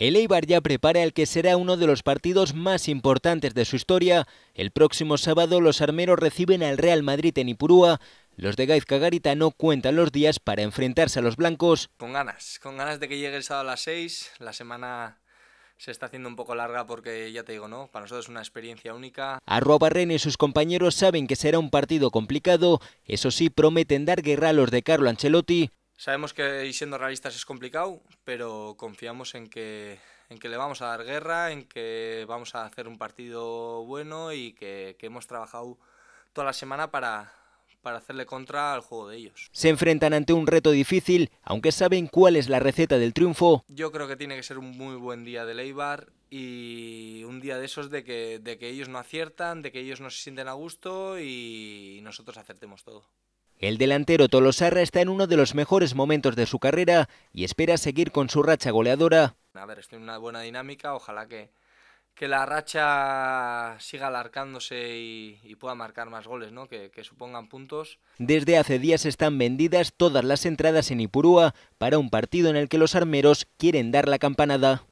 el Eibar ya prepara el que será uno de los partidos más importantes de su historia. El próximo sábado los armeros reciben al Real Madrid en Ipurúa. Los de Gaizca Garita no cuentan los días para enfrentarse a los blancos. Con ganas, con ganas de que llegue el sábado a las 6. La semana se está haciendo un poco larga porque ya te digo, ¿no? Para nosotros es una experiencia única. René y sus compañeros saben que será un partido complicado, eso sí prometen dar guerra a los de Carlo Ancelotti. Sabemos que, ir siendo realistas, es complicado, pero confiamos en que, en que le vamos a dar guerra, en que vamos a hacer un partido bueno y que, hemos trabajado toda la semana para, hacerle contra al juego de ellos. Se enfrentan ante un reto difícil, aunque saben cuál es la receta del triunfo. Yo creo que tiene que ser un muy buen día de Leibar y un día de esos de que ellos no aciertan, de que ellos no se sienten a gusto y nosotros acertemos todo. El delantero Tolosarra está en uno de los mejores momentos de su carrera y espera seguir con su racha goleadora. A ver, estoy en una buena dinámica, ojalá que, que la racha siga alarcándose y, pueda marcar más goles, ¿no? que, que, supongan puntos. Desde hace días están vendidas todas las entradas en Ipurúa para un partido en el que los armeros quieren dar la campanada.